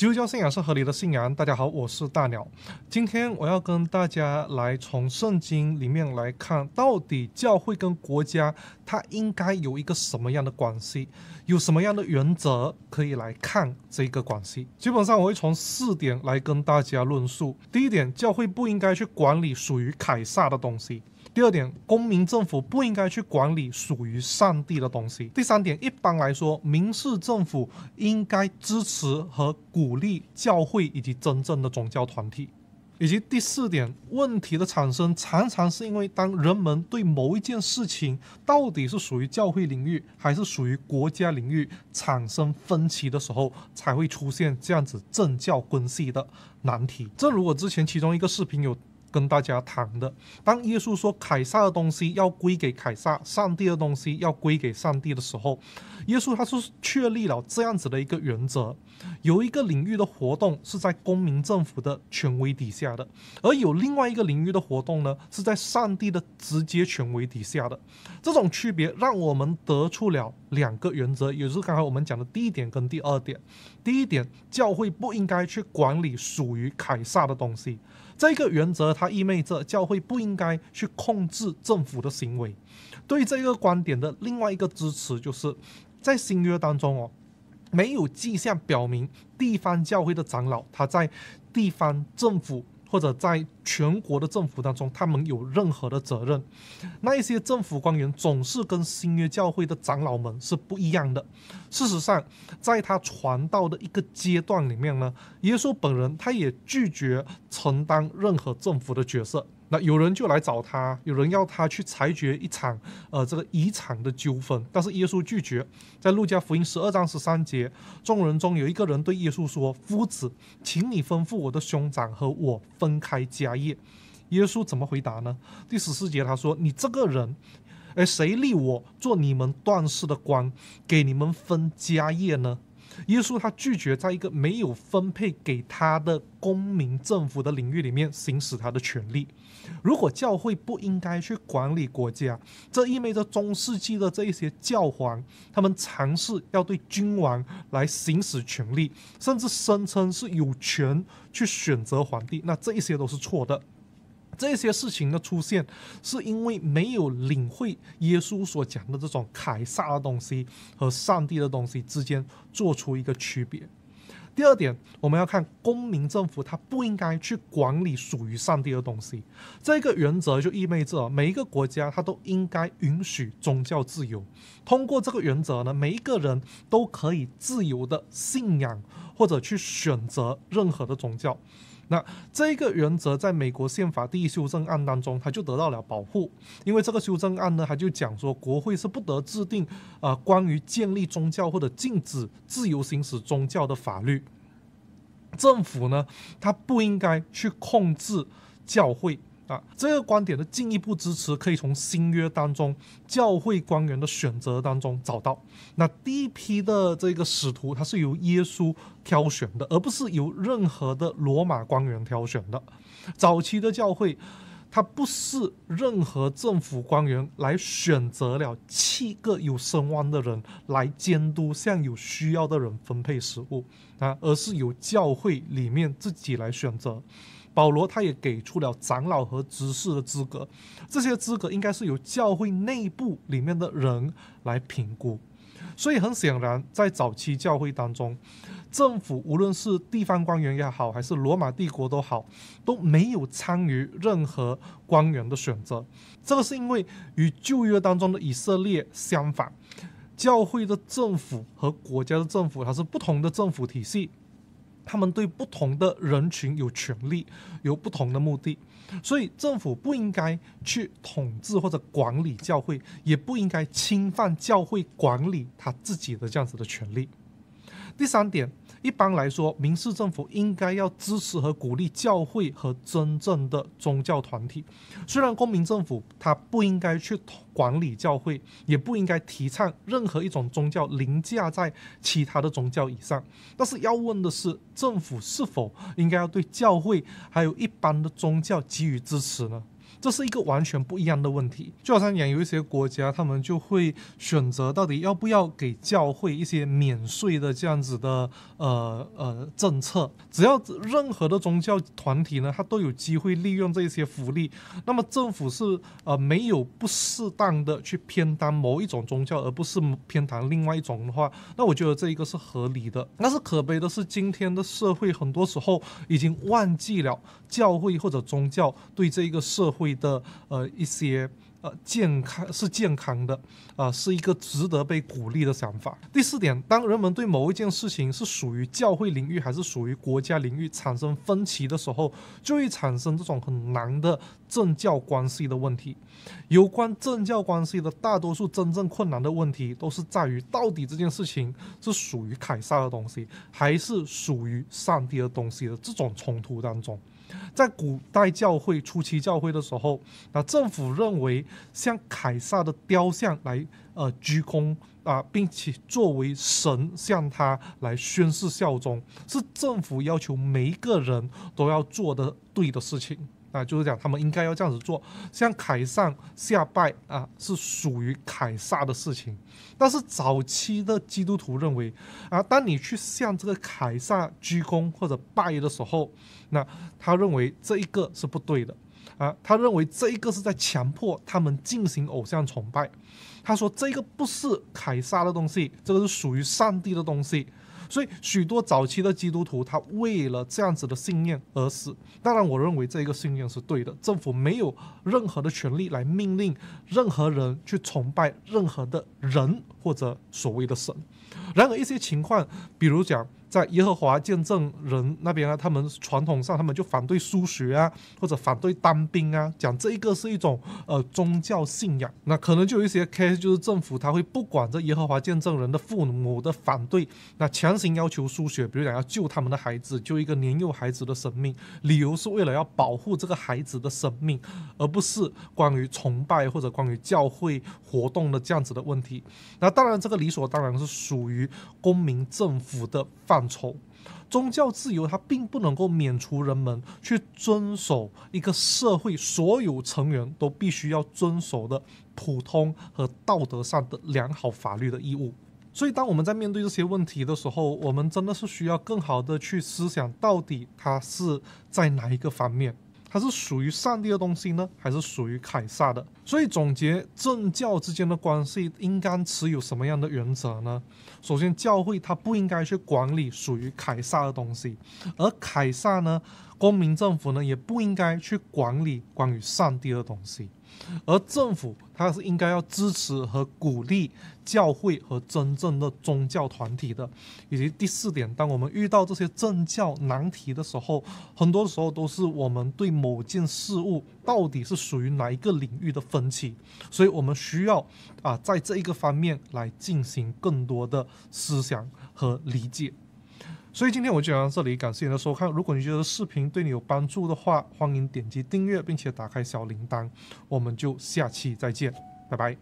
基督教信仰是合理的信仰。大家好，我是大鸟。今天我要跟大家来从圣经里面来看，到底教会跟国家它应该有一个什么样的关系，有什么样的原则可以来看这一个关系。基本上我会从四点来跟大家论述。第一点，教会不应该去管理属于凯撒的东西。第二点，公民政府不应该去管理属于上帝的东西。第三点，一般来说，民事政府应该支持和鼓励教会以及真正的宗教团体。以及第四点，问题的产生常常是因为当人们对某一件事情到底是属于教会领域还是属于国家领域产生分歧的时候，才会出现这样子政教关系的难题。正如我之前其中一个视频有。跟大家谈的，当耶稣说凯撒的东西要归给凯撒，上帝的东西要归给上帝的时候，耶稣他是确立了这样子的一个原则：有一个领域的活动是在公民政府的权威底下的，而有另外一个领域的活动呢是在上帝的直接权威底下的。这种区别让我们得出了两个原则，也就是刚才我们讲的第一点跟第二点。第一点，教会不应该去管理属于凯撒的东西。这个原则它意味着教会不应该去控制政府的行为。对这个观点的另外一个支持就是，在新约当中哦，没有迹象表明地方教会的长老他在地方政府。或者在全国的政府当中，他们有任何的责任？那一些政府官员总是跟新约教会的长老们是不一样的。事实上，在他传道的一个阶段里面呢，耶稣本人他也拒绝承担任何政府的角色。那有人就来找他，有人要他去裁决一场，呃，这个遗产的纠纷。但是耶稣拒绝。在路加福音十二章十三节，众人中有一个人对耶稣说：“夫子，请你吩咐我的兄长和我分开家业。”耶稣怎么回答呢？第十四节他说：“你这个人，哎，谁立我做你们断事的官，给你们分家业呢？”耶稣他拒绝在一个没有分配给他的公民政府的领域里面行使他的权利。如果教会不应该去管理国家，这意味着中世纪的这一些教皇他们尝试要对君王来行使权力，甚至声称是有权去选择皇帝，那这一些都是错的。这些事情的出现，是因为没有领会耶稣所讲的这种凯撒的东西和上帝的东西之间做出一个区别。第二点，我们要看公民政府它不应该去管理属于上帝的东西。这个原则就意味着每一个国家它都应该允许宗教自由。通过这个原则呢，每一个人都可以自由的信仰或者去选择任何的宗教。那这个原则在美国宪法第一修正案当中，它就得到了保护，因为这个修正案呢，它就讲说，国会是不得制定呃关于建立宗教或者禁止自由行使宗教的法律，政府呢，它不应该去控制教会。啊，这个观点的进一步支持可以从新约当中教会官员的选择当中找到。那第一批的这个使徒，他是由耶稣挑选的，而不是由任何的罗马官员挑选的。早期的教会，他不是任何政府官员来选择了七个有声望的人来监督，向有需要的人分配食物啊，而是由教会里面自己来选择。保罗他也给出了长老和执事的资格，这些资格应该是由教会内部里面的人来评估。所以很显然，在早期教会当中，政府无论是地方官员也好，还是罗马帝国都好，都没有参与任何官员的选择。这个是因为与旧约当中的以色列相反，教会的政府和国家的政府它是不同的政府体系。他们对不同的人群有权利，有不同的目的，所以政府不应该去统治或者管理教会，也不应该侵犯教会管理他自己的这样子的权利。第三点。一般来说，民事政府应该要支持和鼓励教会和真正的宗教团体。虽然公民政府它不应该去管理教会，也不应该提倡任何一种宗教凌驾在其他的宗教以上。但是要问的是，政府是否应该要对教会还有一般的宗教给予支持呢？这是一个完全不一样的问题，就好像讲有一些国家，他们就会选择到底要不要给教会一些免税的这样子的呃呃政策，只要任何的宗教团体呢，它都有机会利用这些福利，那么政府是呃没有不适当的去偏袒某一种宗教，而不是偏袒另外一种的话，那我觉得这一个是合理的。那是可悲的是，今天的社会很多时候已经忘记了教会或者宗教对这一个社。会的呃一些呃健康是健康的，呃是一个值得被鼓励的想法。第四点，当人们对某一件事情是属于教会领域还是属于国家领域产生分歧的时候，就会产生这种很难的政教关系的问题。有关政教关系的大多数真正困难的问题，都是在于到底这件事情是属于凯撒的东西，还是属于上帝的东西的这种冲突当中。在古代教会初期教会的时候，那政府认为像凯撒的雕像来呃鞠躬啊，并且作为神向他来宣誓效忠，是政府要求每一个人都要做的对的事情。啊，就是讲他们应该要这样子做，像凯撒下拜啊，是属于凯撒的事情。但是早期的基督徒认为，啊，当你去向这个凯撒鞠躬或者拜的时候，那他认为这一个是不对的，啊，他认为这一个是在强迫他们进行偶像崇拜。他说：“这个不是凯撒的东西，这个是属于上帝的东西。”所以，许多早期的基督徒他为了这样子的信念而死。当然，我认为这个信念是对的。政府没有任何的权利来命令任何人去崇拜任何的人或者所谓的神。然而，一些情况，比如讲。在耶和华见证人那边啊，他们传统上他们就反对输血啊，或者反对当兵啊，讲这一个是一种呃宗教信仰。那可能就有一些 case，就是政府他会不管这耶和华见证人的父母的反对，那强行要求输血，比如讲要救他们的孩子，救一个年幼孩子的生命，理由是为了要保护这个孩子的生命，而不是关于崇拜或者关于教会活动的这样子的问题。那当然这个理所当然是属于公民政府的范。范畴，宗教自由它并不能够免除人们去遵守一个社会所有成员都必须要遵守的普通和道德上的良好法律的义务。所以，当我们在面对这些问题的时候，我们真的是需要更好的去思想到底它是在哪一个方面。它是属于上帝的东西呢，还是属于凯撒的？所以总结政教之间的关系，应该持有什么样的原则呢？首先，教会它不应该去管理属于凯撒的东西，而凯撒呢，公民政府呢，也不应该去管理关于上帝的东西。而政府它是应该要支持和鼓励教会和真正的宗教团体的，以及第四点，当我们遇到这些政教难题的时候，很多时候都是我们对某件事物到底是属于哪一个领域的分歧，所以我们需要啊在这一个方面来进行更多的思想和理解。所以今天我就讲到这里，感谢您的收看。如果你觉得视频对你有帮助的话，欢迎点击订阅，并且打开小铃铛。我们就下期再见，拜拜。